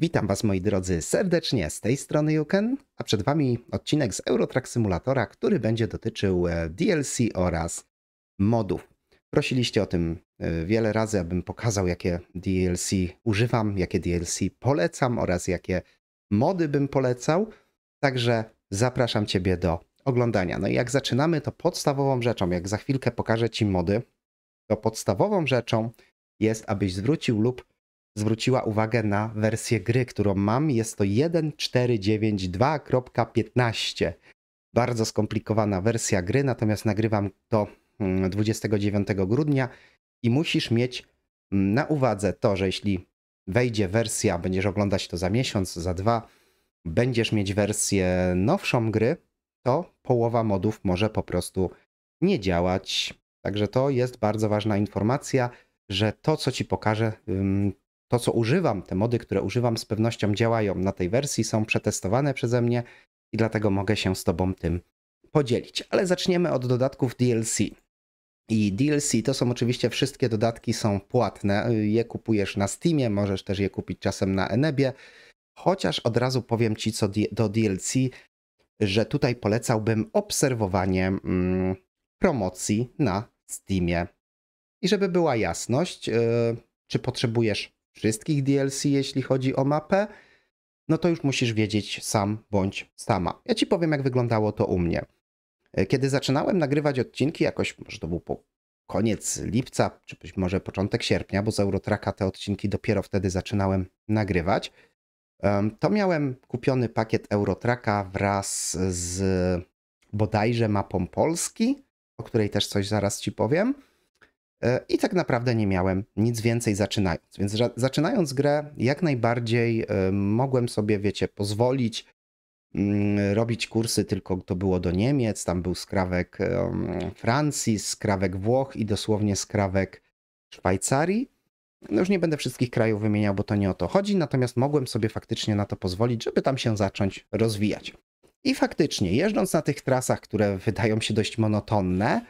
Witam Was moi drodzy serdecznie z tej strony Juken, a przed Wami odcinek z Eurotrack Simulatora, który będzie dotyczył e, DLC oraz modów. Prosiliście o tym e, wiele razy, abym pokazał jakie DLC używam, jakie DLC polecam oraz jakie mody bym polecał, także zapraszam Ciebie do oglądania. No i jak zaczynamy to podstawową rzeczą, jak za chwilkę pokażę Ci mody, to podstawową rzeczą jest abyś zwrócił lub zwróciła uwagę na wersję gry, którą mam. Jest to 1492.15. Bardzo skomplikowana wersja gry, natomiast nagrywam to 29 mm, grudnia i musisz mieć mm, na uwadze to, że jeśli wejdzie wersja, będziesz oglądać to za miesiąc, za dwa, będziesz mieć wersję nowszą gry, to połowa modów może po prostu nie działać. Także to jest bardzo ważna informacja, że to, co ci pokażę, to, co używam, te mody, które używam, z pewnością działają na tej wersji, są przetestowane przeze mnie i dlatego mogę się z Tobą tym podzielić. Ale zaczniemy od dodatków DLC. I DLC to są oczywiście wszystkie dodatki są płatne. Je kupujesz na Steamie, możesz też je kupić czasem na Enebie. Chociaż od razu powiem Ci co do DLC, że tutaj polecałbym obserwowanie mm, promocji na Steamie. I żeby była jasność, yy, czy potrzebujesz wszystkich DLC, jeśli chodzi o mapę, no to już musisz wiedzieć sam bądź sama. Ja ci powiem, jak wyglądało to u mnie. E, kiedy zaczynałem nagrywać odcinki, jakoś może to był po koniec lipca, czy być może początek sierpnia, bo z Eurotraka te odcinki dopiero wtedy zaczynałem nagrywać, to miałem kupiony pakiet Eurotraka wraz z bodajże mapą Polski, o której też coś zaraz ci powiem. E, I tak naprawdę nie miałem nic więcej zaczynając. Więc zaczynając grę, jak najbardziej e, mogłem sobie, wiecie, pozwolić mm, robić kursy, tylko to było do Niemiec, tam był skrawek e, mm, Francji, skrawek Włoch i dosłownie skrawek Szwajcarii. No już nie będę wszystkich krajów wymieniał, bo to nie o to chodzi, natomiast mogłem sobie faktycznie na to pozwolić, żeby tam się zacząć rozwijać. I faktycznie, jeżdżąc na tych trasach, które wydają się dość monotonne,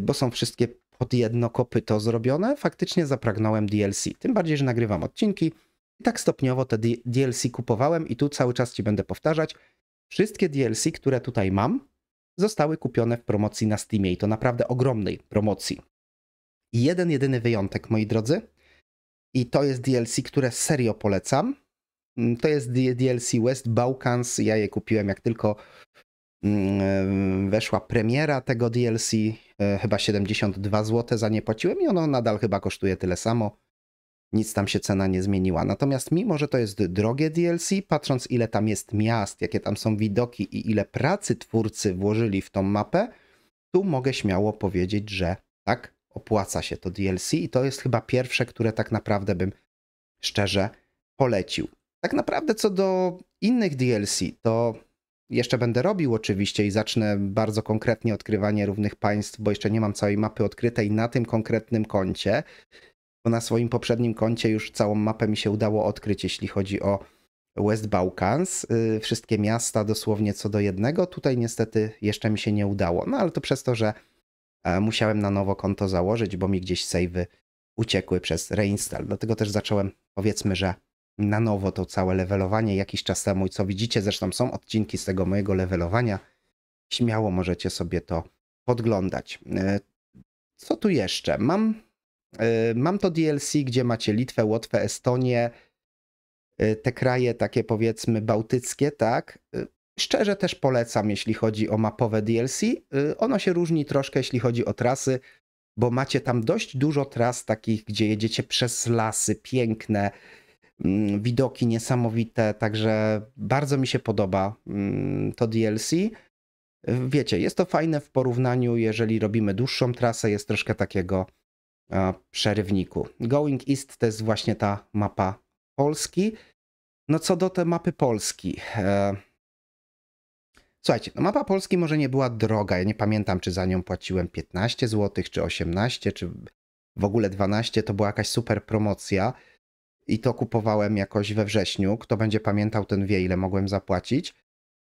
bo są wszystkie pod jedno kopyto zrobione, faktycznie zapragnąłem DLC. Tym bardziej, że nagrywam odcinki i tak stopniowo te DLC kupowałem i tu cały czas ci będę powtarzać. Wszystkie DLC, które tutaj mam, zostały kupione w promocji na Steamie i to naprawdę ogromnej promocji. jeden jedyny wyjątek, moi drodzy, i to jest DLC, które serio polecam. Mm, to jest DLC West Balkans. Ja je kupiłem, jak tylko Mm, e, weszła premiera tego DLC, e, chyba 72 zł za nie płaciłem i ono nadal chyba kosztuje tyle samo. Nic tam się cena nie zmieniła. Natomiast mimo, że to jest drogie DLC, patrząc ile tam jest miast, jakie tam są widoki i ile pracy twórcy włożyli w tą mapę, tu mogę śmiało powiedzieć, że tak, opłaca się to DLC i to jest chyba pierwsze, które tak naprawdę bym szczerze polecił. Tak naprawdę co do innych DLC, to jeszcze będę robił oczywiście i zacznę bardzo konkretnie odkrywanie równych państw, bo jeszcze nie mam całej mapy odkrytej na tym konkretnym koncie. Bo na swoim poprzednim koncie już całą mapę mi się udało odkryć, jeśli chodzi o West Balkans. Y, wszystkie miasta dosłownie co do jednego. Tutaj niestety jeszcze mi się nie udało. No ale to przez to, że e, musiałem na nowo konto założyć, bo mi gdzieś savey uciekły przez reinstall. Dlatego też zacząłem powiedzmy, że na nowo to całe levelowanie jakiś czas temu i co widzicie, zresztą są odcinki z tego mojego levelowania, śmiało możecie sobie to podglądać. E, co tu jeszcze? Mam, e, mam to DLC, gdzie macie Litwę, Łotwę, Estonię, e, te kraje takie powiedzmy bałtyckie, tak? Szczerze też polecam, jeśli chodzi o mapowe DLC. Ono się różni troszkę, jeśli chodzi o trasy, bo macie tam dość dużo tras takich, gdzie jedziecie przez lasy piękne, Mm, widoki niesamowite, także bardzo mi się podoba mm, to DLC. Wiecie, jest to fajne w porównaniu, jeżeli robimy dłuższą trasę, jest troszkę takiego przerywniku. Going East to jest właśnie ta mapa Polski. No co do tej mapy Polski. E, słuchajcie, no mapa Polski może nie była droga. Ja nie pamiętam, czy za nią płaciłem 15 zł, czy 18, czy w ogóle 12. To była jakaś super promocja i to kupowałem jakoś we wrześniu. Kto będzie pamiętał, ten wie, ile mogłem zapłacić.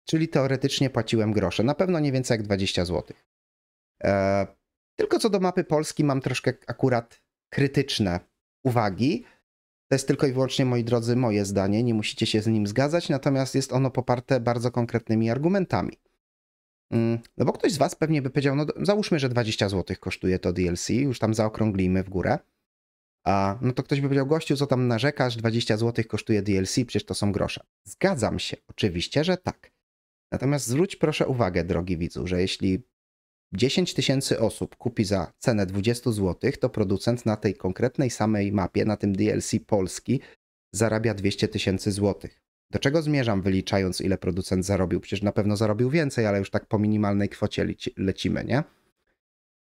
Czyli teoretycznie płaciłem grosze. Na pewno nie więcej jak 20 zł. Eee, tylko co do mapy Polski mam troszkę akurat krytyczne uwagi. To jest tylko i wyłącznie, moi drodzy, moje zdanie. Nie musicie się z nim zgadzać, natomiast jest ono poparte bardzo konkretnymi argumentami. Mm, no bo ktoś z Was pewnie by powiedział, no załóżmy, że 20 zł kosztuje to DLC, już tam zaokrąglimy w górę. A, no to ktoś by powiedział, gościu, co tam narzekasz, 20 zł kosztuje DLC, przecież to są grosze. Zgadzam się, oczywiście, że tak. Natomiast zwróć proszę uwagę, drogi widzu, że jeśli 10 tysięcy osób kupi za cenę 20 zł, to producent na tej konkretnej samej mapie, na tym DLC Polski, zarabia 200 tysięcy złotych. Do czego zmierzam, wyliczając, ile producent zarobił? Przecież na pewno zarobił więcej, ale już tak po minimalnej kwocie leci, lecimy, nie?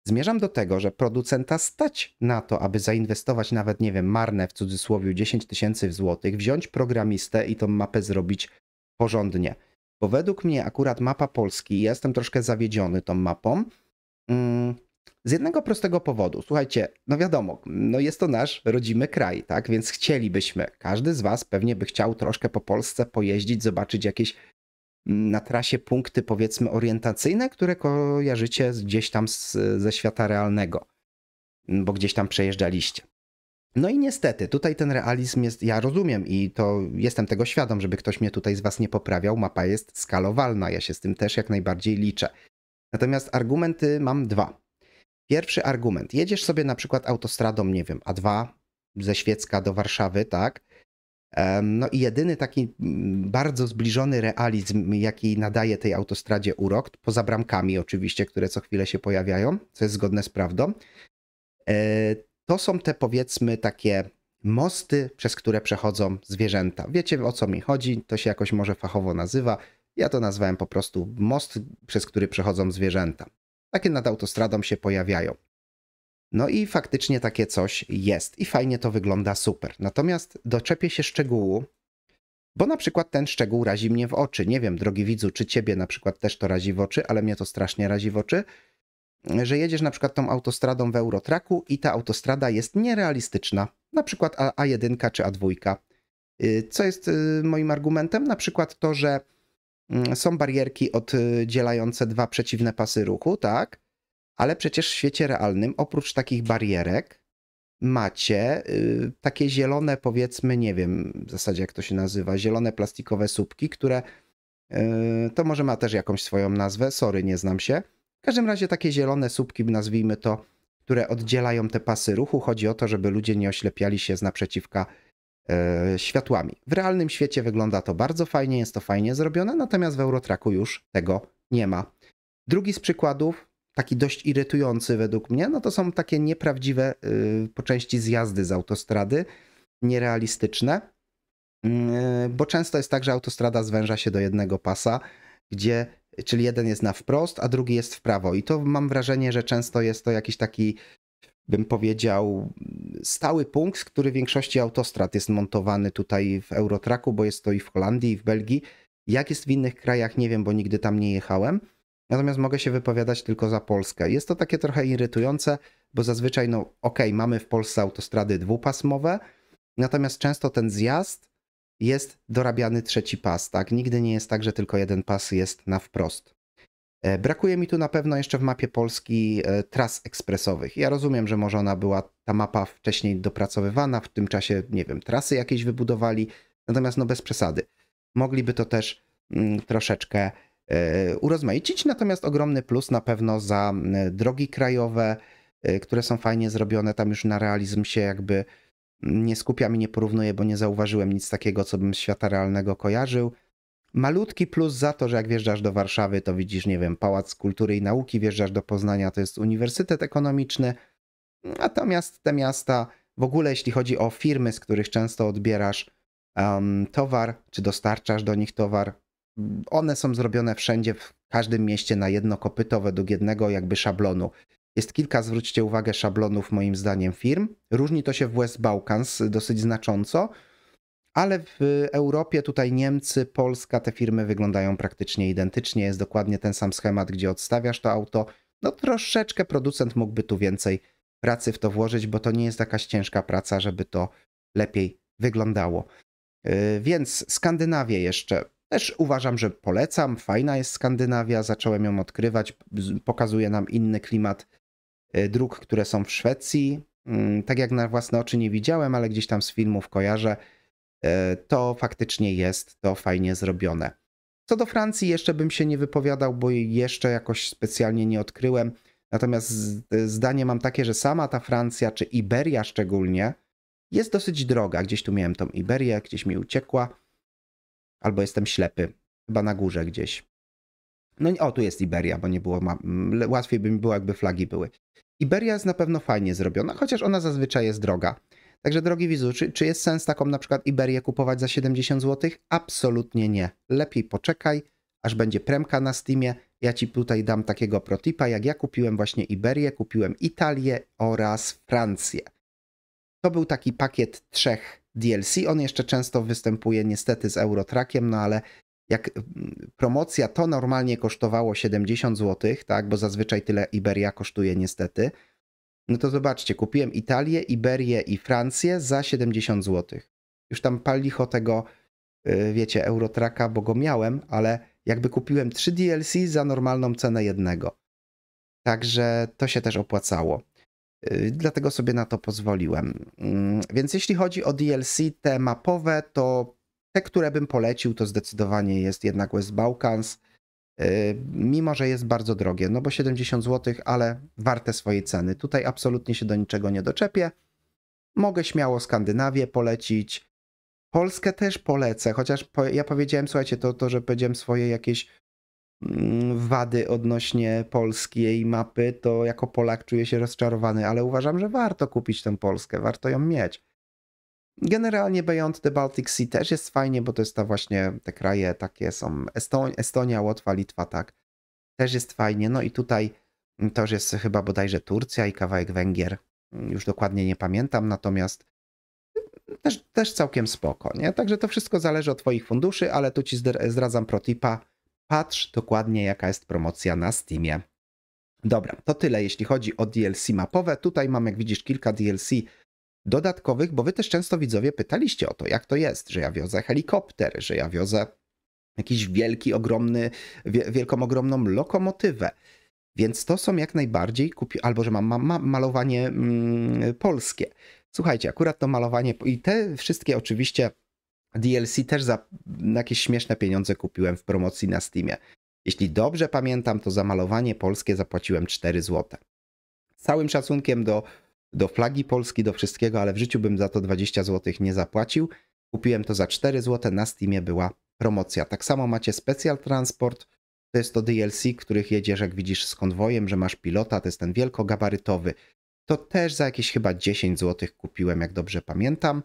Zmierzam do tego, że producenta stać na to, aby zainwestować nawet, nie wiem, marne w cudzysłowie 10 tysięcy złotych, wziąć programistę i tą mapę zrobić porządnie. Bo według mnie akurat mapa Polski, ja jestem troszkę zawiedziony tą mapą, mm, z jednego prostego powodu. Słuchajcie, no wiadomo, no jest to nasz rodzimy kraj, tak? Więc chcielibyśmy, każdy z Was pewnie by chciał troszkę po Polsce pojeździć, zobaczyć jakieś na trasie punkty powiedzmy orientacyjne, które kojarzycie gdzieś tam z, ze świata realnego, bo gdzieś tam przejeżdżaliście. No i niestety, tutaj ten realizm jest, ja rozumiem i to jestem tego świadom, żeby ktoś mnie tutaj z was nie poprawiał, mapa jest skalowalna, ja się z tym też jak najbardziej liczę. Natomiast argumenty mam dwa. Pierwszy argument, jedziesz sobie na przykład autostradą, nie wiem, A2 ze Świecka do Warszawy, tak? No i jedyny taki mm, bardzo zbliżony realizm, jaki nadaje tej autostradzie urok, poza bramkami oczywiście, które co chwilę się pojawiają, co jest zgodne z prawdą, e, to są te powiedzmy takie mosty, przez które przechodzą zwierzęta. Wiecie o co mi chodzi, to się jakoś może fachowo nazywa. Ja to nazwałem po prostu most, przez który przechodzą zwierzęta. Takie nad autostradą się pojawiają. No i faktycznie takie coś jest i fajnie to wygląda super. Natomiast doczepię się szczegółu, bo na przykład ten szczegół razi mnie w oczy. Nie wiem, drogi widzu, czy ciebie na przykład też to razi w oczy, ale mnie to strasznie razi w oczy, że jedziesz na przykład tą autostradą w Eurotraku i ta autostrada jest nierealistyczna. Na przykład A1 czy A2. Y, co jest y, moim argumentem? Na przykład to, że mm, są barierki oddzielające dwa przeciwne pasy ruchu, tak? Ale przecież w świecie realnym, oprócz takich barierek, macie y, takie zielone, powiedzmy, nie wiem w zasadzie jak to się nazywa, zielone plastikowe słupki, które y, to może ma też jakąś swoją nazwę, sorry, nie znam się. W każdym razie takie zielone słupki, nazwijmy to, które oddzielają te pasy ruchu. Chodzi o to, żeby ludzie nie oślepiali się z naprzeciwka y, światłami. W realnym świecie wygląda to bardzo fajnie, jest to fajnie zrobione, natomiast w Eurotraku już tego nie ma. Drugi z przykładów taki dość irytujący według mnie, no to są takie nieprawdziwe y, po części zjazdy z autostrady, nierealistyczne, mm, bo często jest tak, że autostrada zwęża się do jednego pasa, gdzie czyli jeden jest na wprost, a drugi jest w prawo. I to mam wrażenie, że często jest to jakiś taki, bym powiedział, stały punkt, który w większości autostrad jest montowany tutaj w Eurotraku, bo jest to i w Holandii, i w Belgii. Jak jest w innych krajach, nie wiem, bo nigdy tam nie jechałem. Natomiast mogę się wypowiadać tylko za Polskę. Jest to takie trochę irytujące, bo zazwyczaj, no okej, okay, mamy w Polsce autostrady dwupasmowe, natomiast często ten zjazd jest dorabiany trzeci pas, tak? Nigdy nie jest tak, że tylko jeden pas jest na wprost. E, brakuje mi tu na pewno jeszcze w mapie Polski e, tras ekspresowych. Ja rozumiem, że może ona była ta mapa wcześniej dopracowywana, w tym czasie, nie wiem, trasy jakieś wybudowali, natomiast no bez przesady. Mogliby to też mm, troszeczkę E, urozmaicić. Natomiast ogromny plus na pewno za e, drogi krajowe, e, które są fajnie zrobione. Tam już na realizm się jakby nie skupiam i nie porównuję, bo nie zauważyłem nic takiego, co bym z świata realnego kojarzył. Malutki plus za to, że jak wjeżdżasz do Warszawy, to widzisz, nie wiem, Pałac Kultury i Nauki, wjeżdżasz do Poznania, to jest Uniwersytet Ekonomiczny. Natomiast te miasta, w ogóle jeśli chodzi o firmy, z których często odbierasz um, towar, czy dostarczasz do nich towar, one są zrobione wszędzie, w każdym mieście na jedno kopyto według jednego jakby szablonu. Jest kilka, zwróćcie uwagę, szablonów moim zdaniem firm. Różni to się w West Balkans dosyć znacząco, ale w Europie tutaj Niemcy, Polska, te firmy wyglądają praktycznie identycznie. Jest dokładnie ten sam schemat, gdzie odstawiasz to auto. No troszeczkę producent mógłby tu więcej pracy w to włożyć, bo to nie jest jakaś ciężka praca, żeby to lepiej wyglądało. Yy, więc Skandynawie jeszcze. Też uważam, że polecam. Fajna jest Skandynawia, zacząłem ją odkrywać. Pokazuje nam inny klimat e, dróg, które są w Szwecji. Mm, tak jak na własne oczy nie widziałem, ale gdzieś tam z filmów kojarzę, e, to faktycznie jest to fajnie zrobione. Co do Francji, jeszcze bym się nie wypowiadał, bo jeszcze jakoś specjalnie nie odkryłem. Natomiast e, zdanie mam takie, że sama ta Francja, czy Iberia szczególnie, jest dosyć droga. Gdzieś tu miałem tą Iberię, gdzieś mi uciekła Albo jestem ślepy. Chyba na górze gdzieś. No o, tu jest Iberia, bo nie było. Ma... Łatwiej by mi było, jakby flagi były. Iberia jest na pewno fajnie zrobiona, chociaż ona zazwyczaj jest droga. Także drogi widzu, czy, czy jest sens taką na przykład Iberię kupować za 70 zł? Absolutnie nie. Lepiej poczekaj, aż będzie premka na Steamie. Ja ci tutaj dam takiego protipa, jak ja kupiłem właśnie Iberię, kupiłem Italię oraz Francję. To był taki pakiet trzech DLC. On jeszcze często występuje niestety z Eurotrackiem, no ale jak mm, promocja to normalnie kosztowało 70 zł, tak, bo zazwyczaj tyle Iberia kosztuje niestety. No to zobaczcie, kupiłem Italię, Iberię i Francję za 70 zł. Już tam palicho tego, y, wiecie, Eurotraka, bo go miałem, ale jakby kupiłem 3 DLC za normalną cenę jednego. Także to się też opłacało. Y, dlatego sobie na to pozwoliłem. Mm, więc jeśli chodzi o DLC, te mapowe, to te, które bym polecił, to zdecydowanie jest jednak West Balkans. Y, mimo, że jest bardzo drogie, no bo 70 zł, ale warte swojej ceny. Tutaj absolutnie się do niczego nie doczepię. Mogę śmiało Skandynawię polecić. Polskę też polecę, chociaż ja powiedziałem, słuchajcie, to, to że powiedziałem swoje jakieś Mm, wady odnośnie polskiej mapy, to jako Polak czuję się rozczarowany, ale uważam, że warto kupić tę Polskę, warto ją mieć. Generalnie Beyond the Baltic Sea też jest fajnie, bo to jest ta właśnie, te kraje takie są, Estonia, Estonia Łotwa, Litwa, tak, też jest fajnie. No i tutaj mm, to jest chyba bodajże Turcja i kawałek Węgier, mm, już dokładnie nie pamiętam, natomiast też, też całkiem spoko, nie? Także to wszystko zależy od twoich funduszy, ale tu ci zdradzam protipa, patrz dokładnie jaka jest promocja na Steamie. Dobra, to tyle jeśli chodzi o DLC mapowe. Tutaj mam, jak widzisz, kilka DLC dodatkowych, bo wy też często widzowie pytaliście o to, jak to jest, że ja wiozę helikopter, że ja wiozę jakiś wielki, ogromny, wielką, ogromną lokomotywę. Więc to są jak najbardziej kupi... albo że mam ma, ma, malowanie mm, polskie. Słuchajcie, akurat to malowanie i te wszystkie oczywiście DLC też za jakieś śmieszne pieniądze kupiłem w promocji na Steamie. Jeśli dobrze pamiętam, to za malowanie polskie zapłaciłem 4 zł. Całym szacunkiem do, do flagi Polski, do wszystkiego, ale w życiu bym za to 20 zł nie zapłacił. Kupiłem to za 4 zł, na Steamie była promocja. Tak samo macie Special Transport, to jest to DLC, których jedziesz, jak widzisz, z konwojem, że masz pilota, to jest ten wielkogabarytowy. To też za jakieś chyba 10 zł kupiłem, jak dobrze pamiętam.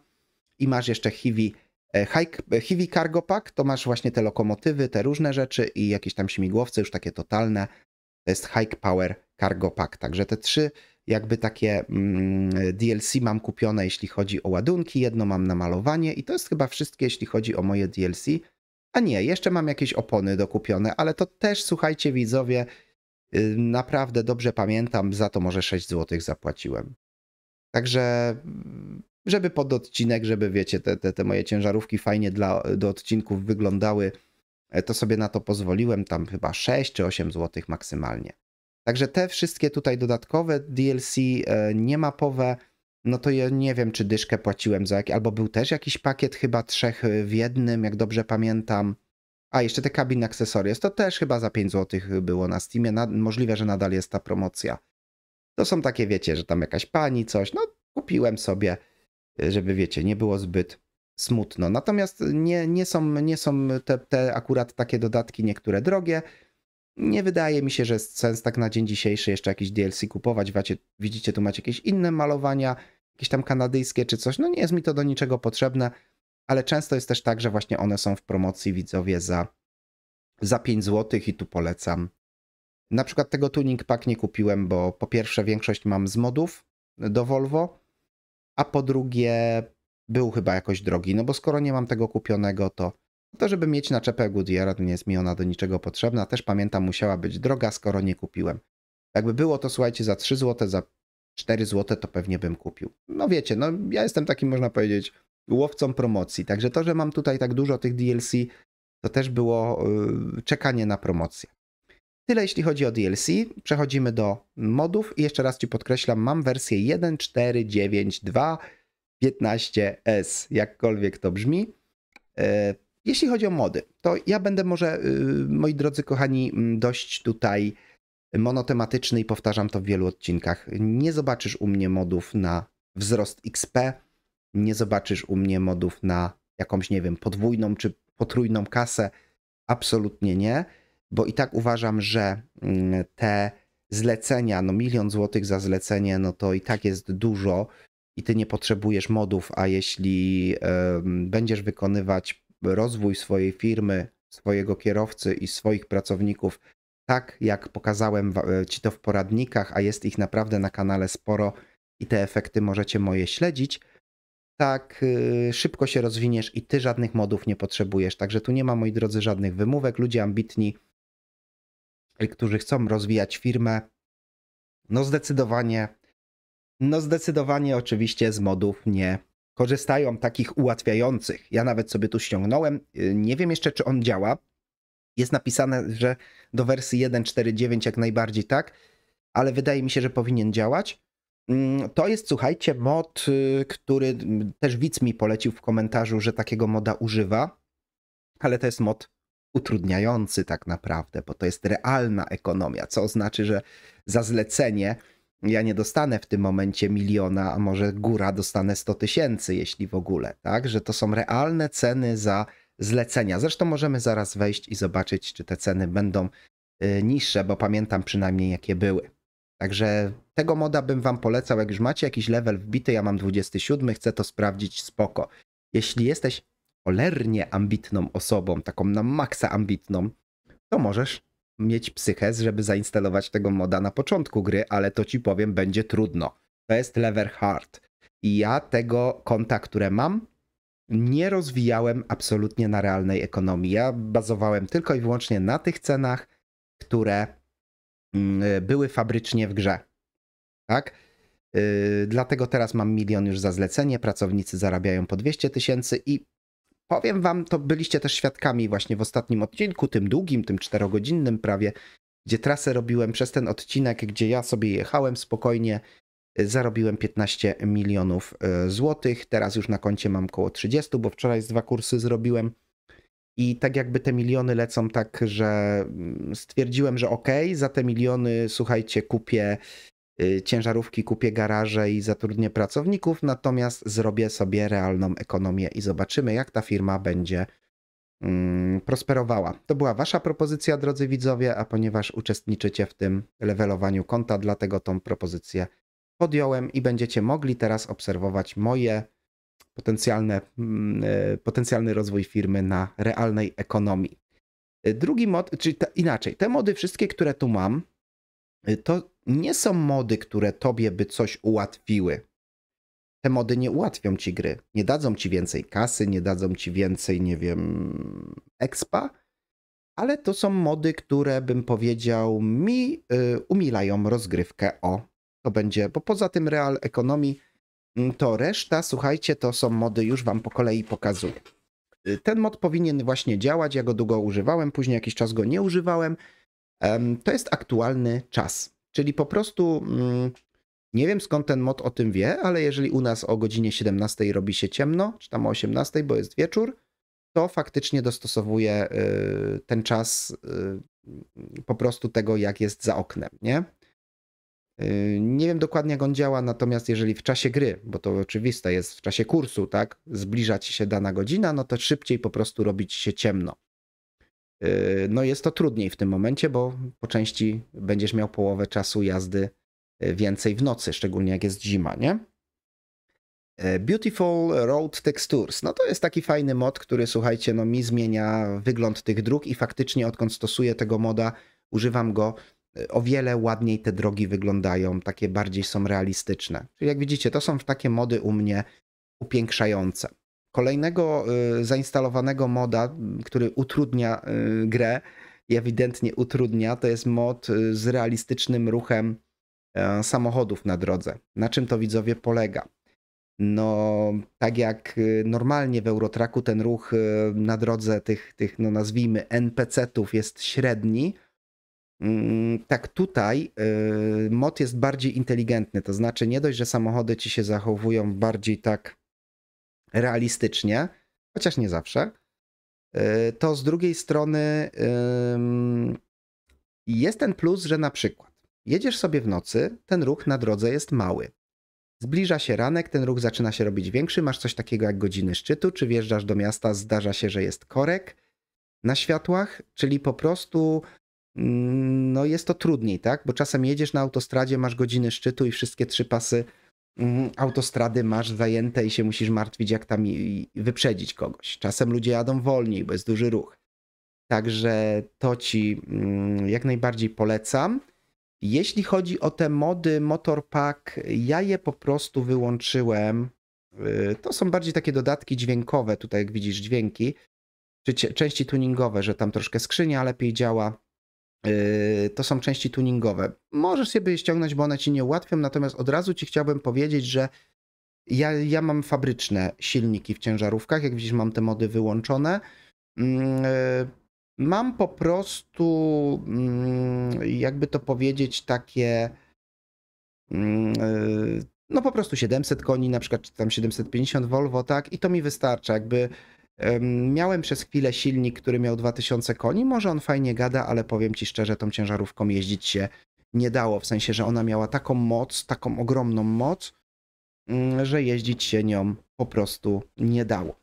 I masz jeszcze Hiwi E, Heavy e, Cargo Pack to masz właśnie te lokomotywy, te różne rzeczy i jakieś tam śmigłowce już takie totalne. To jest High Power Cargo Pack. Także te trzy jakby takie mm, DLC mam kupione, jeśli chodzi o ładunki. Jedno mam na malowanie i to jest chyba wszystkie, jeśli chodzi o moje DLC. A nie, jeszcze mam jakieś opony dokupione, ale to też, słuchajcie widzowie, y, naprawdę dobrze pamiętam, za to może 6 zł zapłaciłem. Także mm, żeby pod odcinek, żeby wiecie, te, te, te moje ciężarówki fajnie dla, do odcinków wyglądały, e, to sobie na to pozwoliłem, tam chyba 6 czy 8 zł maksymalnie. Także te wszystkie tutaj dodatkowe DLC e, niemapowe, no to ja nie wiem, czy dyszkę płaciłem za jakiś, albo był też jakiś pakiet chyba trzech e, w jednym, jak dobrze pamiętam. A, jeszcze te kabiny akcesoria, to też chyba za 5 zł było na Steamie, na, możliwe, że nadal jest ta promocja. To są takie, wiecie, że tam jakaś pani, coś, no kupiłem sobie żeby wiecie, nie było zbyt smutno. Natomiast nie, nie są, nie są te, te akurat takie dodatki niektóre drogie. Nie wydaje mi się, że jest sens tak na dzień dzisiejszy jeszcze jakiś DLC kupować. Wacie, widzicie, tu macie jakieś inne malowania, jakieś tam kanadyjskie czy coś. No nie jest mi to do niczego potrzebne, ale często jest też tak, że właśnie one są w promocji widzowie za, za 5 zł i tu polecam. Na przykład tego tuning pack nie kupiłem, bo po pierwsze większość mam z modów do Volvo, a po drugie był chyba jakoś drogi, no bo skoro nie mam tego kupionego, to to żeby mieć naczepę Goodyeara, to nie jest mi ona do niczego potrzebna. Też pamiętam, musiała być droga, skoro nie kupiłem. Jakby było to, słuchajcie, za 3 zł, za 4 zł, to pewnie bym kupił. No wiecie, no ja jestem takim, można powiedzieć, łowcą promocji. Także to, że mam tutaj tak dużo tych DLC, to też było yy, czekanie na promocję. Tyle jeśli chodzi o DLC. Przechodzimy do modów i jeszcze raz Ci podkreślam, mam wersję 1.4.9.2.15s, jakkolwiek to brzmi. E, jeśli chodzi o mody, to ja będę może, e, moi drodzy kochani, dość tutaj monotematyczny i powtarzam to w wielu odcinkach. Nie zobaczysz u mnie modów na wzrost XP, nie zobaczysz u mnie modów na jakąś, nie wiem, podwójną czy potrójną kasę. Absolutnie nie bo i tak uważam, że mm, te zlecenia, no milion złotych za zlecenie, no to i tak jest dużo i ty nie potrzebujesz modów, a jeśli będziesz wykonywać rozwój swojej firmy, swojego kierowcy i swoich pracowników tak, jak pokazałem e, ci to w poradnikach, a jest ich naprawdę na kanale sporo i te efekty możecie moje śledzić, tak y, szybko się rozwiniesz i ty żadnych modów nie potrzebujesz. Także tu nie ma, moi drodzy, żadnych wymówek. Ludzie ambitni Y, którzy chcą rozwijać firmę, no zdecydowanie, no zdecydowanie oczywiście z modów nie korzystają takich ułatwiających. Ja nawet sobie tu ściągnąłem, y, nie wiem jeszcze czy on działa. Jest napisane, że do wersji 1.4.9 jak najbardziej tak, ale wydaje mi się, że powinien działać. Mm, to jest, słuchajcie, mod, y, który mm, też widz mi polecił w komentarzu, że takiego moda używa, ale to jest mod utrudniający tak naprawdę, bo to jest realna ekonomia, co oznacza, że za zlecenie ja nie dostanę w tym momencie miliona, a może góra dostanę 100 tysięcy, jeśli w ogóle, tak? Że to są realne ceny za zlecenia. Zresztą możemy zaraz wejść i zobaczyć, czy te ceny będą y, niższe, bo pamiętam przynajmniej jakie były. Także tego moda bym wam polecał, jak już macie jakiś level wbity, ja mam 27, chcę to sprawdzić, spoko. Jeśli jesteś cholernie ambitną osobą, taką na maksa ambitną, to możesz mieć psyches, żeby zainstalować tego moda na początku gry, ale to ci powiem, będzie trudno. To jest lever hard. I ja tego konta, które mam, nie rozwijałem absolutnie na realnej ekonomii. Ja bazowałem tylko i wyłącznie na tych cenach, które mm, były fabrycznie w grze. Tak? Y, dlatego teraz mam milion już za zlecenie, pracownicy zarabiają po 200 tysięcy i powiem wam, to byliście też świadkami właśnie w ostatnim odcinku, tym długim, tym czterogodzinnym prawie, gdzie trasę robiłem przez ten odcinek, gdzie ja sobie jechałem spokojnie, y, zarobiłem 15 milionów y, złotych, teraz już na koncie mam około 30, bo wczoraj z dwa kursy zrobiłem. I tak jakby te miliony lecą tak, że mm, stwierdziłem, że ok, za te miliony, słuchajcie, kupię Y, ciężarówki, kupię garaże i zatrudnię pracowników, natomiast zrobię sobie realną ekonomię i zobaczymy, jak ta firma będzie mm, prosperowała. To była Wasza propozycja, drodzy widzowie, a ponieważ uczestniczycie w tym levelowaniu konta, dlatego tą propozycję podjąłem i będziecie mogli teraz obserwować moje potencjalne, mm, y, potencjalny rozwój firmy na realnej ekonomii. Y, drugi mod, czyli inaczej, te mody wszystkie, które tu mam, Y, to nie są mody, które tobie by coś ułatwiły. Te mody nie ułatwią ci gry. Nie dadzą ci więcej kasy, nie dadzą ci więcej, nie wiem, expa, ale to są mody, które bym powiedział mi y, umilają rozgrywkę. O, to będzie, bo poza tym real Economy, mm, to reszta, słuchajcie, to są mody, już wam po kolei pokazuję. Y, ten mod powinien właśnie działać, ja go długo używałem, później jakiś czas go nie używałem to jest aktualny czas. Czyli po prostu mm, nie wiem skąd ten mod o tym wie, ale jeżeli u nas o godzinie 17 robi się ciemno, czy tam o 18, bo jest wieczór, to faktycznie dostosowuje y, ten czas y, po prostu tego, jak jest za oknem, nie? Y, nie wiem dokładnie, jak on działa, natomiast jeżeli w czasie gry, bo to oczywiste jest w czasie kursu, tak, zbliża ci się dana godzina, no to szybciej po prostu robić się ciemno. Yy, no jest to trudniej w tym momencie, bo po części będziesz miał połowę czasu jazdy yy, więcej w nocy, szczególnie jak jest zima, nie? Yy, Beautiful Road Textures. No to jest taki fajny mod, który słuchajcie, no mi zmienia wygląd tych dróg i faktycznie odkąd stosuję tego moda, używam go, o wiele ładniej te drogi wyglądają, takie bardziej są realistyczne. Czyli jak widzicie, to są takie mody u mnie upiększające. Kolejnego y, zainstalowanego moda, który utrudnia y, grę i ewidentnie utrudnia, to jest mod y, z realistycznym ruchem e, samochodów na drodze. Na czym to widzowie polega? No, tak jak normalnie w Eurotraku ten ruch na drodze tych, tych no nazwijmy, NPC-ów jest średni, mm, tak tutaj mod jest bardziej inteligentny. To znaczy, nie dość, że samochody ci się zachowują bardziej tak realistycznie, chociaż nie zawsze, e, to z drugiej strony jest ten plus, że na przykład jedziesz sobie w nocy, ten ruch na drodze jest mały. Zbliża się ranek, ten ruch zaczyna się robić większy, masz coś takiego jak godziny szczytu, czy wjeżdżasz do miasta, zdarza się, że jest korek na światłach, czyli po prostu mm, no jest to trudniej, tak? Bo czasem jedziesz na autostradzie, masz godziny szczytu i wszystkie trzy pasy Mhm, autostrady masz zajęte i się musisz martwić, jak tam wyprzedzić kogoś. Czasem ludzie jadą wolniej, bo jest duży ruch. Także to ci mm, jak najbardziej polecam. Jeśli chodzi o te mody Motorpack, ja je po prostu wyłączyłem. Y, to są bardziej takie dodatki dźwiękowe, tutaj jak widzisz dźwięki, czy części tuningowe, że tam troszkę skrzynia lepiej działa, Yy, to są części tuningowe. Możesz sobie je ściągnąć, bo one ci nie ułatwią, natomiast od razu ci chciałbym powiedzieć, że ja, ja mam fabryczne silniki w ciężarówkach, jak widzisz mam te mody wyłączone. Mm, yy, mam po prostu, mm, jakby to powiedzieć, takie mm, yy, no po prostu 700 koni, na przykład czy tam 750 Volvo, tak, i to mi wystarcza, jakby Miałem przez chwilę silnik, który miał 2000 koni. Może on fajnie gada, ale powiem ci szczerze, tą ciężarówką jeździć się nie dało. W sensie, że ona miała taką moc, taką ogromną moc, mm, że jeździć się nią po prostu nie dało.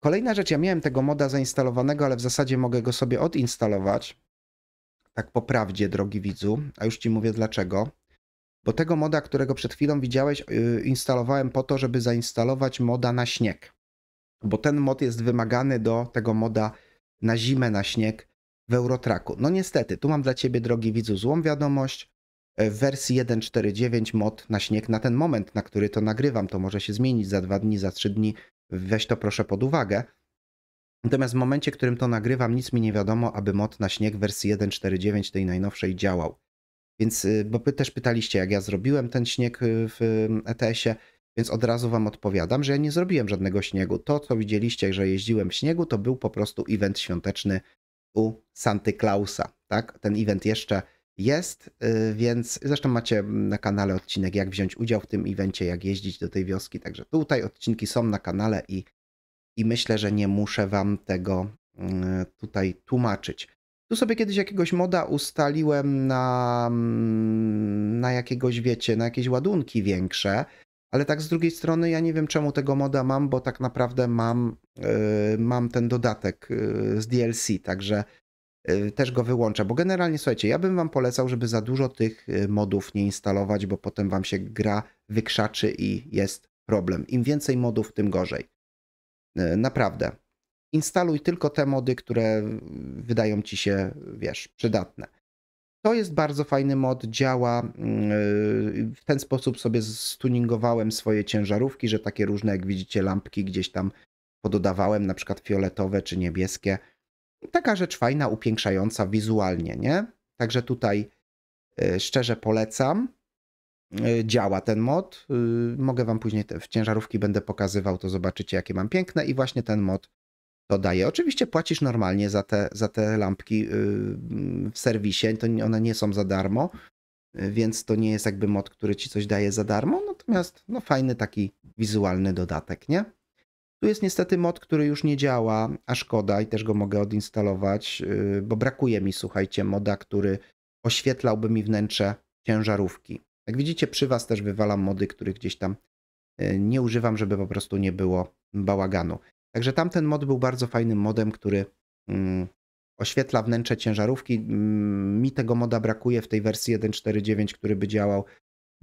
Kolejna rzecz, ja miałem tego moda zainstalowanego, ale w zasadzie mogę go sobie odinstalować. Tak po prawdzie, drogi widzu, a już ci mówię dlaczego. Bo tego moda, którego przed chwilą widziałeś, y, instalowałem po to, żeby zainstalować moda na śnieg bo ten mod jest wymagany do tego moda na zimę, na śnieg w Eurotraku. No niestety, tu mam dla Ciebie, drogi widzu, złą wiadomość. E, w wersji 1.4.9 mod na śnieg na ten moment, na który to nagrywam, to może się zmienić za dwa dni, za trzy dni. Weź to proszę pod uwagę. Natomiast w momencie, w którym to nagrywam, nic mi nie wiadomo, aby mod na śnieg w wersji 1.4.9 tej najnowszej działał. Więc, y, bo wy też pytaliście, jak ja zrobiłem ten śnieg y, w y, ETS-ie. Więc od razu wam odpowiadam, że ja nie zrobiłem żadnego śniegu. To, co widzieliście, że jeździłem w śniegu, to był po prostu event świąteczny u Santy Klausa. Tak? Ten event jeszcze jest, y, więc zresztą macie na kanale odcinek, jak wziąć udział w tym evencie, jak jeździć do tej wioski. Także tutaj odcinki są na kanale i, i myślę, że nie muszę wam tego y, tutaj tłumaczyć. Tu sobie kiedyś jakiegoś moda ustaliłem na, mm, na jakiegoś, wiecie, na jakieś ładunki większe ale tak z drugiej strony ja nie wiem czemu tego moda mam, bo tak naprawdę mam, e, mam ten dodatek e, z DLC, także e, też go wyłączę, bo generalnie słuchajcie, ja bym wam polecał, żeby za dużo tych modów nie instalować, bo potem wam się gra wykrzaczy i jest problem. Im więcej modów, tym gorzej. Naprawdę. Instaluj tylko te mody, które wydają ci się, wiesz, przydatne. To jest bardzo fajny mod, działa. Mm, w ten sposób sobie stuningowałem swoje ciężarówki, że takie różne, jak widzicie, lampki gdzieś tam pododawałem, na przykład fioletowe czy niebieskie. Taka rzecz fajna, upiększająca wizualnie, nie? Także tutaj e, szczerze polecam. E, działa ten mod. E, mogę Wam później w ciężarówki będę pokazywał, to zobaczycie, jakie mam piękne. I właśnie ten mod to daje. Oczywiście płacisz normalnie za te, za te lampki y, w serwisie, to one nie są za darmo, y, więc to nie jest jakby mod, który ci coś daje za darmo, natomiast no fajny taki wizualny dodatek, nie? Tu jest niestety mod, który już nie działa, a szkoda i też go mogę odinstalować, y, bo brakuje mi, słuchajcie, moda, który oświetlałby mi wnętrze ciężarówki. Jak widzicie, przy Was też wywalam mody, których gdzieś tam nie używam, żeby po prostu nie było bałaganu. Także tamten mod był bardzo fajnym modem, który mm, oświetla wnętrze ciężarówki. Mm, mi tego moda brakuje w tej wersji 1.4.9, który by działał,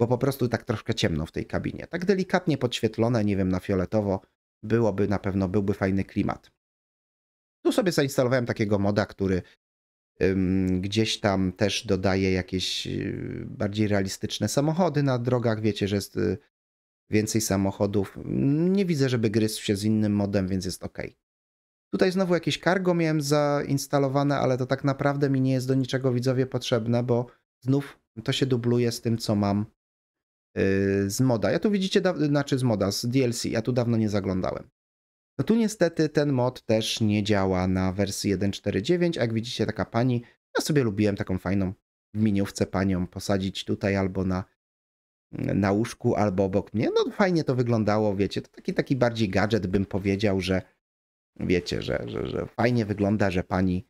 bo po prostu tak troszkę ciemno w tej kabinie. Tak delikatnie podświetlone, nie wiem, na fioletowo byłoby na pewno, byłby fajny klimat. Tu sobie zainstalowałem takiego moda, który gdzieś tam też dodaje jakieś y, bardziej realistyczne samochody na drogach. Wiecie, że jest y, więcej samochodów. Nie widzę, żeby gryzł się z innym modem, więc jest ok. Tutaj znowu jakieś cargo miałem zainstalowane, ale to tak naprawdę mi nie jest do niczego widzowie potrzebne, bo znów to się dubluje z tym, co mam y, z moda. Ja tu widzicie, znaczy z moda, z DLC, ja tu dawno nie zaglądałem. No tu niestety ten mod też nie działa na wersji 1.4.9. Jak widzicie, taka pani, ja sobie lubiłem taką fajną w miniówce panią posadzić tutaj albo na na łóżku albo obok mnie. No fajnie to wyglądało, wiecie, to taki, taki bardziej gadżet bym powiedział, że wiecie, że, że, że fajnie wygląda, że pani,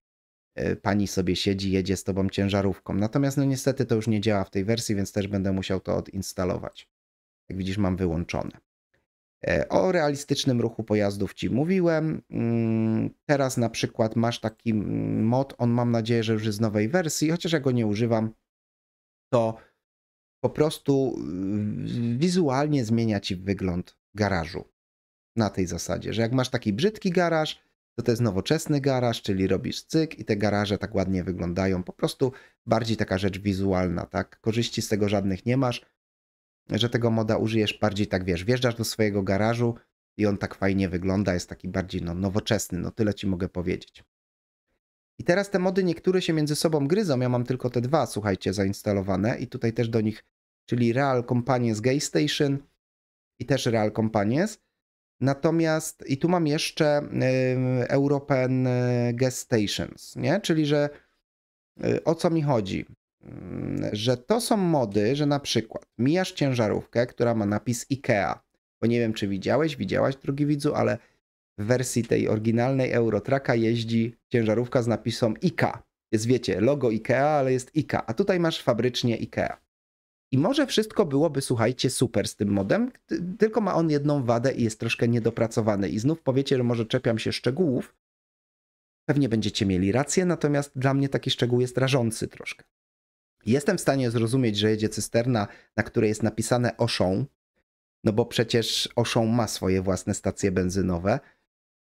e, pani sobie siedzi, jedzie z tobą ciężarówką. Natomiast no niestety to już nie działa w tej wersji, więc też będę musiał to odinstalować. Jak widzisz mam wyłączone. E, o realistycznym ruchu pojazdów Ci mówiłem. Mm, teraz na przykład masz taki mm, mod, on mam nadzieję, że już jest z nowej wersji, chociaż ja go nie używam, to po prostu mm, wizualnie zmienia ci wygląd garażu. Na tej zasadzie, że jak masz taki brzydki garaż, to to jest nowoczesny garaż, czyli robisz cyk i te garaże tak ładnie wyglądają. Po prostu bardziej taka rzecz wizualna, tak? Korzyści z tego żadnych nie masz, że tego moda użyjesz bardziej tak, wiesz, wjeżdżasz do swojego garażu i on tak fajnie wygląda, jest taki bardziej no, nowoczesny, no tyle ci mogę powiedzieć. I teraz te mody niektóre się między sobą gryzą, ja mam tylko te dwa, słuchajcie, zainstalowane i tutaj też do nich czyli Real Companies Gay Station i też Real Companies. Natomiast i tu mam jeszcze y, European Gay Stations, nie? Czyli że y, o co mi chodzi? Mm, że to są mody, że na przykład mijasz ciężarówkę, która ma napis IKEA, bo nie wiem czy widziałeś, widziałaś drugi widzu, ale w wersji tej oryginalnej Eurotraka jeździ ciężarówka z napisem IKA. Jest wiecie, logo IKEA, ale jest IKA, a tutaj masz fabrycznie IKEA. I może wszystko byłoby, słuchajcie, super z tym modem, tylko ma on jedną wadę i jest troszkę niedopracowany. I znów powiecie, że może czepiam się szczegółów. Pewnie będziecie mieli rację, natomiast dla mnie taki szczegół jest rażący troszkę. Jestem w stanie zrozumieć, że jedzie cysterna, na której jest napisane oszą, no bo przecież oszą ma swoje własne stacje benzynowe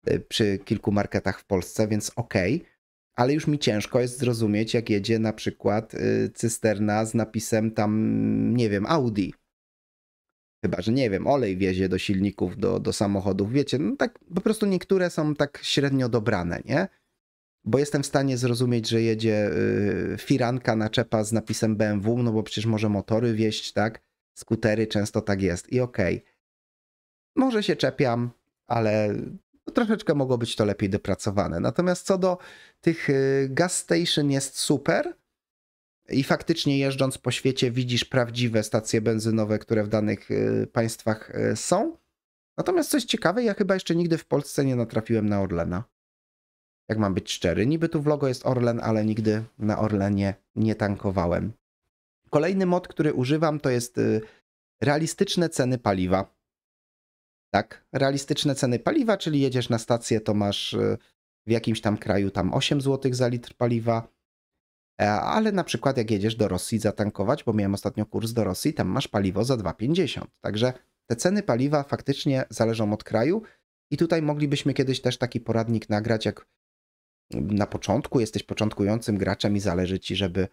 y, przy kilku marketach w Polsce, więc okej. Okay ale już mi ciężko jest zrozumieć, jak jedzie na przykład y, cysterna z napisem tam, nie wiem, Audi. Chyba, że nie wiem, olej wiezie do silników, do, do samochodów. Wiecie, no tak po prostu niektóre są tak średnio dobrane, nie? Bo jestem w stanie zrozumieć, że jedzie y, firanka naczepa z napisem BMW, no bo przecież może motory wieść, tak? Skutery często tak jest i okej. Okay. Może się czepiam, ale troszeczkę mogło być to lepiej dopracowane. Natomiast co do tych y, gas station jest super i faktycznie jeżdżąc po świecie widzisz prawdziwe stacje benzynowe, które w danych y, państwach y, są. Natomiast coś ciekawe, ja chyba jeszcze nigdy w Polsce nie natrafiłem na Orlena. Jak mam być szczery, niby tu w logo jest Orlen, ale nigdy na Orlenie nie tankowałem. Kolejny mod, który używam, to jest realistyczne ceny paliwa tak, realistyczne ceny paliwa, czyli jedziesz na stację, to masz y, w jakimś tam kraju tam 8 zł za litr paliwa, e, ale na przykład jak jedziesz do Rosji zatankować, bo miałem ostatnio kurs do Rosji, tam masz paliwo za 2,50. Także te ceny paliwa faktycznie zależą od kraju i tutaj moglibyśmy kiedyś też taki poradnik nagrać, jak na początku jesteś początkującym graczem i zależy ci, żeby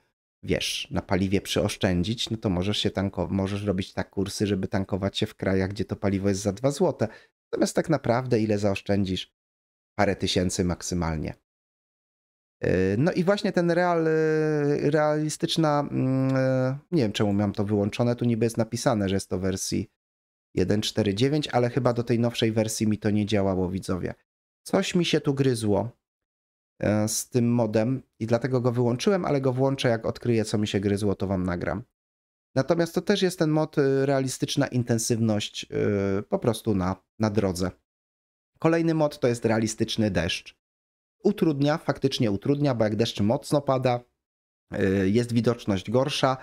wiesz, na paliwie przyoszczędzić, no to możesz się tankować, możesz robić tak kursy, żeby tankować się w krajach, gdzie to paliwo jest za 2 zł. Natomiast tak naprawdę ile zaoszczędzisz? Parę tysięcy maksymalnie. Yy, no i właśnie ten real, yy, realistyczna, mm, yy, nie wiem czemu miałem to wyłączone, tu niby jest napisane, że jest to wersji 1.4.9, ale chyba do tej nowszej wersji mi to nie działało, widzowie. Coś mi się tu gryzło, E, z tym modem i dlatego go wyłączyłem, ale go włączę jak odkryję co mi się gryzło, to wam nagram. Natomiast to też jest ten mod e, realistyczna intensywność e, po prostu na, na drodze. Kolejny mod to jest realistyczny deszcz. Utrudnia, faktycznie utrudnia, bo jak deszcz mocno pada, jest widoczność gorsza.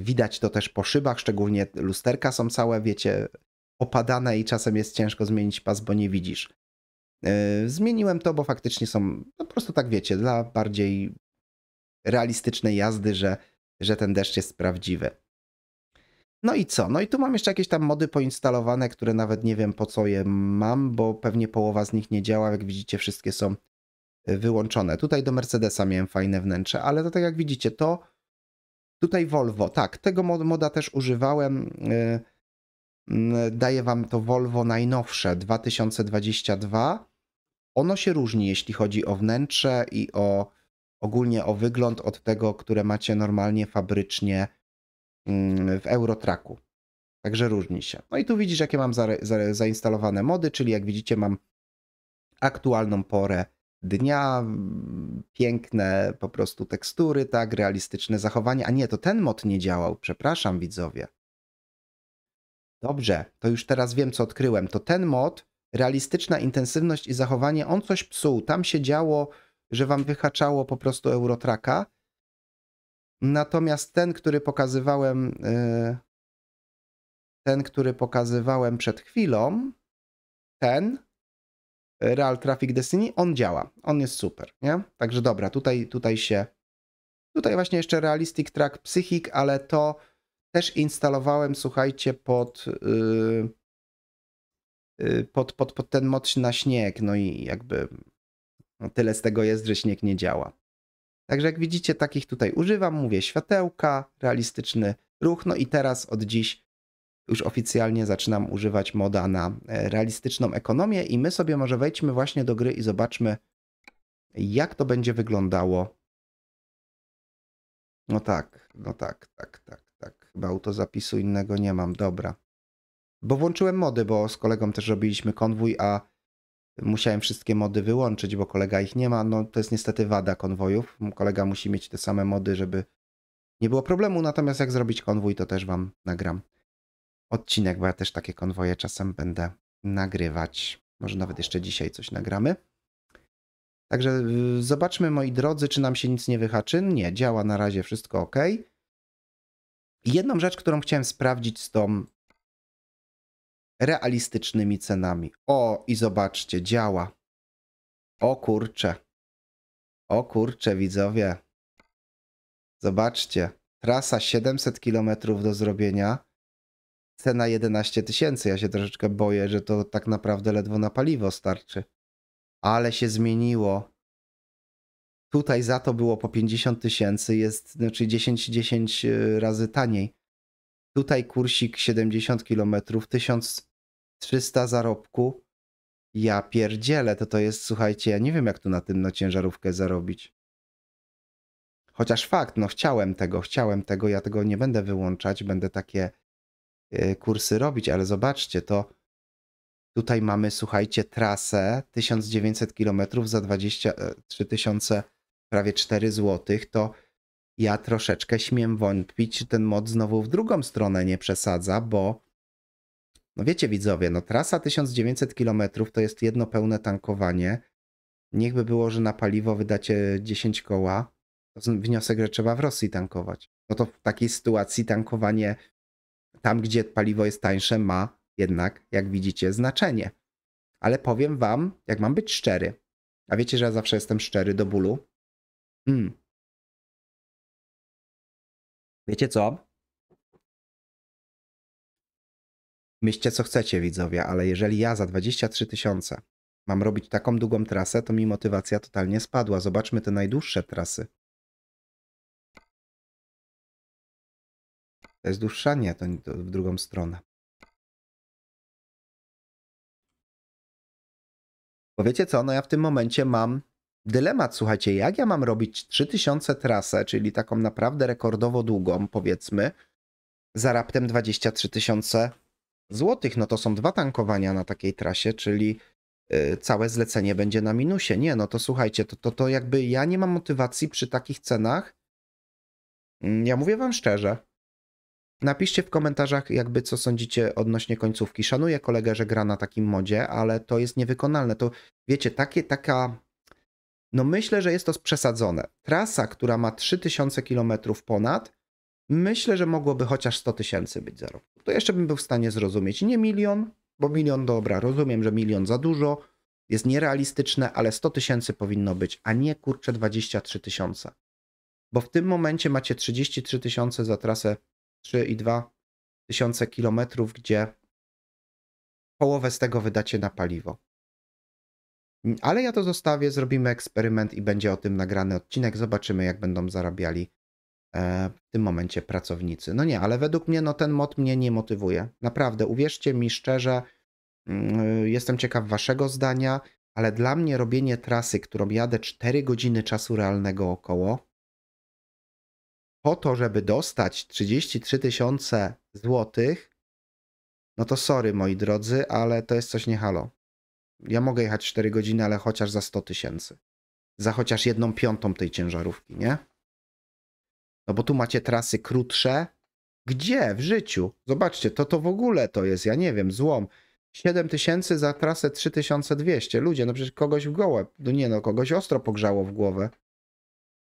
Widać to też po szybach, szczególnie lusterka są całe, wiecie, opadane i czasem jest ciężko zmienić pas, bo nie widzisz. E, zmieniłem to, bo faktycznie są no, po prostu tak wiecie, dla bardziej realistycznej jazdy, że, że ten deszcz jest prawdziwy. No i co? No i tu mam jeszcze jakieś tam mody poinstalowane, które nawet nie wiem po co je mam, bo pewnie połowa z nich nie działa. Jak widzicie, wszystkie są e, wyłączone. Tutaj do Mercedesa miałem fajne wnętrze, ale to tak jak widzicie, to tutaj Volvo. Tak, tego moda też używałem. E, daję wam to Volvo najnowsze 2022 ono się różni, jeśli chodzi o wnętrze i o ogólnie o wygląd od tego, które macie normalnie fabrycznie mm, w Eurotraku. Także różni się. No i tu widzisz, jakie mam za, za, zainstalowane mody, czyli jak widzicie, mam aktualną porę dnia, mm, piękne po prostu tekstury, tak, realistyczne zachowanie. A nie, to ten mod nie działał, przepraszam widzowie. Dobrze, to już teraz wiem, co odkryłem. To ten mod realistyczna intensywność i zachowanie, on coś psuł. Tam się działo, że wam wyhaczało po prostu Eurotraka. Natomiast ten, który pokazywałem, y, ten, który pokazywałem przed chwilą, ten y, Real Traffic Destiny, on działa. On jest super, nie? Także dobra, tutaj, tutaj się. Tutaj właśnie jeszcze Realistic Track Psychic, ale to też instalowałem, słuchajcie, pod. Yy, Y, pod, pod, pod ten moc na śnieg, no i jakby no tyle z tego jest, że śnieg nie działa. Także jak widzicie, takich tutaj używam, mówię światełka, realistyczny ruch, no i teraz od dziś już oficjalnie zaczynam używać moda na e, realistyczną ekonomię i my sobie może wejdźmy właśnie do gry i zobaczmy, jak to będzie wyglądało. No tak, no tak, tak, tak, tak. Chyba autozapisu innego nie mam, dobra. Bo włączyłem mody, bo z kolegą też robiliśmy konwój, a musiałem wszystkie mody wyłączyć, bo kolega ich nie ma. No to jest niestety wada konwojów. Kolega musi mieć te same mody, żeby nie było problemu. Natomiast jak zrobić konwój, to też wam nagram odcinek, bo ja też takie konwoje czasem będę nagrywać. Może nawet jeszcze dzisiaj coś nagramy. Także zobaczmy, moi drodzy, czy nam się nic nie wyhaczy. Nie, działa na razie wszystko ok. Jedną rzecz, którą chciałem sprawdzić z tą realistycznymi cenami. O, i zobaczcie, działa. O kurcze. O kurcze, widzowie. Zobaczcie. Trasa 700 km do zrobienia. Cena 11 tysięcy. Ja się troszeczkę boję, że to tak naprawdę ledwo na paliwo starczy. Ale się zmieniło. Tutaj za to było po 50 tysięcy, jest znaczy 10-10 y, razy taniej. Tutaj kursik 70 km, 1000 300 zarobku. Ja pierdzielę, to to jest, słuchajcie, ja nie wiem jak tu na tym na ciężarówkę zarobić. Chociaż fakt, no chciałem tego, chciałem tego, ja tego nie będę wyłączać, będę takie y, kursy robić, ale zobaczcie, to tutaj mamy, słuchajcie, trasę 1900 km za 23 e, tysiące, prawie 4 zł, to ja troszeczkę śmiem wątpić, czy ten mod znowu w drugą stronę nie przesadza, bo no wiecie widzowie, no trasa 1900 km to jest jedno pełne tankowanie. Niechby było, że na paliwo wydacie 10 koła, to wniosek, że trzeba w Rosji tankować. No to w takiej sytuacji tankowanie tam, gdzie paliwo jest tańsze, ma jednak, jak widzicie, znaczenie. Ale powiem wam, jak mam być szczery, a wiecie, że ja zawsze jestem szczery do bólu. Mm. Wiecie co? Myślcie co chcecie widzowie, ale jeżeli ja za 23 tysiące mam robić taką długą trasę, to mi motywacja totalnie spadła. Zobaczmy te najdłuższe trasy. To jest dłuższa? Nie, to w drugą stronę. Bo wiecie co, no ja w tym momencie mam dylemat, słuchajcie, jak ja mam robić 3000 trasę, czyli taką naprawdę rekordowo długą, powiedzmy, za raptem 23 tysiące złotych, no to są dwa tankowania na takiej trasie, czyli e, całe zlecenie będzie na minusie. Nie, no to słuchajcie, to, to, to jakby ja nie mam motywacji przy takich cenach. Mm, ja mówię wam szczerze. Napiszcie w komentarzach, jakby co sądzicie odnośnie końcówki. Szanuję kolegę, że gra na takim modzie, ale to jest niewykonalne. To wiecie, takie, taka. No myślę, że jest to przesadzone. Trasa, która ma 3000 km ponad, Myślę, że mogłoby chociaż 100 tysięcy być zarobku. To jeszcze bym był w stanie zrozumieć. Nie milion, bo milion dobra, rozumiem, że milion za dużo, jest nierealistyczne, ale 100 tysięcy powinno być, a nie kurczę 23 tysiące. Bo w tym momencie macie 33 tysiące za trasę 3,2 tysiące kilometrów, gdzie połowę z tego wydacie na paliwo. Ale ja to zostawię, zrobimy eksperyment i będzie o tym nagrany odcinek. Zobaczymy, jak będą zarabiali E, w tym momencie pracownicy. No nie, ale według mnie no, ten mod mnie nie motywuje. Naprawdę, uwierzcie mi szczerze, mm, y, jestem ciekaw waszego zdania, ale dla mnie robienie trasy, którą jadę 4 godziny czasu realnego około, po to, żeby dostać 33 tysiące złotych, no to sorry moi drodzy, ale to jest coś niehalo. Ja mogę jechać 4 godziny, ale chociaż za 100 tysięcy. Za chociaż jedną piątą tej ciężarówki, nie? No bo tu macie trasy krótsze. Gdzie w życiu? Zobaczcie, to to w ogóle to jest, ja nie wiem, złom. 7000 za trasę 3200. Ludzie, no przecież kogoś w gołę, no nie no, kogoś ostro pogrzało w głowę.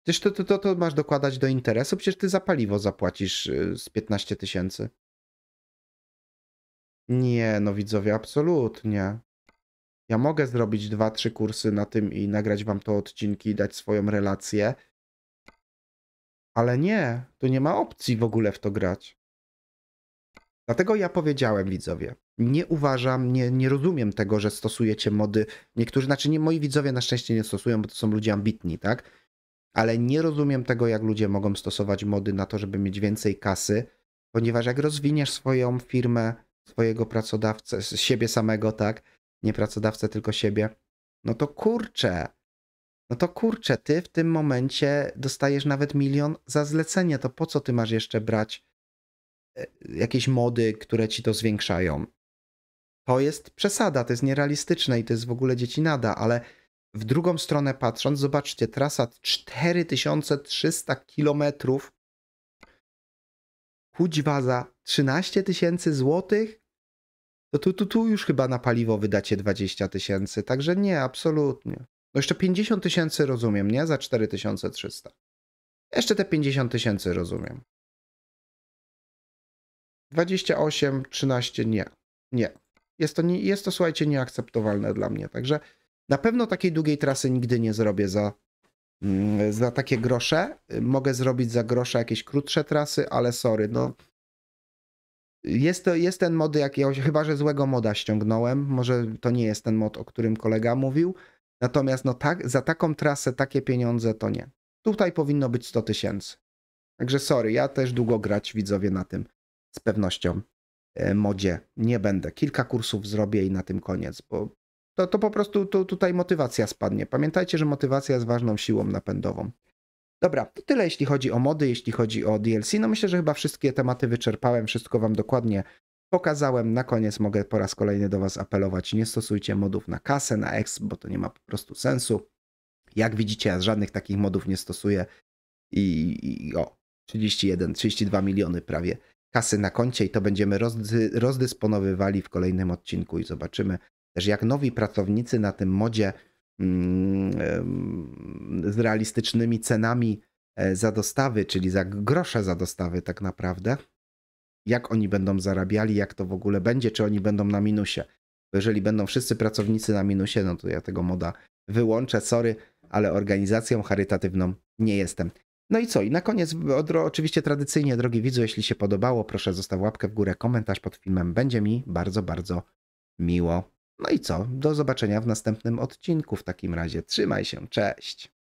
Przecież to, to, to, to masz dokładać do interesu, przecież ty za paliwo zapłacisz y, z 15 tysięcy. Nie, no widzowie, absolutnie. Ja mogę zrobić dwa, trzy kursy na tym i nagrać wam to odcinki i dać swoją relację. Ale nie, tu nie ma opcji w ogóle w to grać. Dlatego ja powiedziałem widzowie, nie uważam, nie, nie rozumiem tego, że stosujecie mody. Niektórzy, znaczy nie moi widzowie na szczęście nie stosują, bo to są ludzie ambitni, tak? Ale nie rozumiem tego, jak ludzie mogą stosować mody na to, żeby mieć więcej kasy, ponieważ jak rozwiniesz swoją firmę, swojego pracodawcę, siebie samego, tak? Nie pracodawcę, tylko siebie, no to kurczę, no to kurczę, ty w tym momencie dostajesz nawet milion za zlecenie, to po co ty masz jeszcze brać e, jakieś mody, które ci to zwiększają? To jest przesada, to jest nierealistyczne i to jest w ogóle dzieci nada, ale w drugą stronę patrząc, zobaczcie, trasa 4300 km Kućwa za 13 tysięcy złotych, to tu, tu, tu już chyba na paliwo wydacie 20 tysięcy. Także nie, absolutnie. No jeszcze 50 tysięcy rozumiem, nie? Za 4300. Jeszcze te 50 tysięcy rozumiem. 28, 13 nie. Nie. Jest to, jest to, słuchajcie, nieakceptowalne dla mnie. Także na pewno takiej długiej trasy nigdy nie zrobię za, mm, za takie grosze. Mogę zrobić za grosze jakieś krótsze trasy, ale sorry, no. no. Jest, to, jest ten mod, jak ja, chyba że złego moda ściągnąłem. Może to nie jest ten mod, o którym kolega mówił Natomiast no tak, za taką trasę takie pieniądze to nie. Tutaj powinno być 100 tysięcy. Także sorry, ja też długo grać widzowie na tym z pewnością e, modzie nie będę. Kilka kursów zrobię i na tym koniec, bo to, to po prostu to, tutaj motywacja spadnie. Pamiętajcie, że motywacja jest ważną siłą napędową. Dobra, to tyle jeśli chodzi o mody, jeśli chodzi o DLC. No myślę, że chyba wszystkie tematy wyczerpałem, wszystko Wam dokładnie pokazałem. Na koniec mogę po raz kolejny do Was apelować. Nie stosujcie modów na kasę, na X, bo to nie ma po prostu sensu. Jak widzicie, ja żadnych takich modów nie stosuję. I, i o, 31, 32 miliony prawie kasy na koncie i to będziemy rozdy, rozdysponowywali w kolejnym odcinku i zobaczymy też jak nowi pracownicy na tym modzie mm, z realistycznymi cenami e, za dostawy, czyli za grosze za dostawy tak naprawdę, jak oni będą zarabiali, jak to w ogóle będzie, czy oni będą na minusie. Bo jeżeli będą wszyscy pracownicy na minusie, no to ja tego moda wyłączę, sorry, ale organizacją charytatywną nie jestem. No i co? I na koniec, oczywiście tradycyjnie, drogi widzu, jeśli się podobało, proszę zostaw łapkę w górę, komentarz pod filmem. Będzie mi bardzo, bardzo miło. No i co? Do zobaczenia w następnym odcinku. W takim razie trzymaj się, cześć!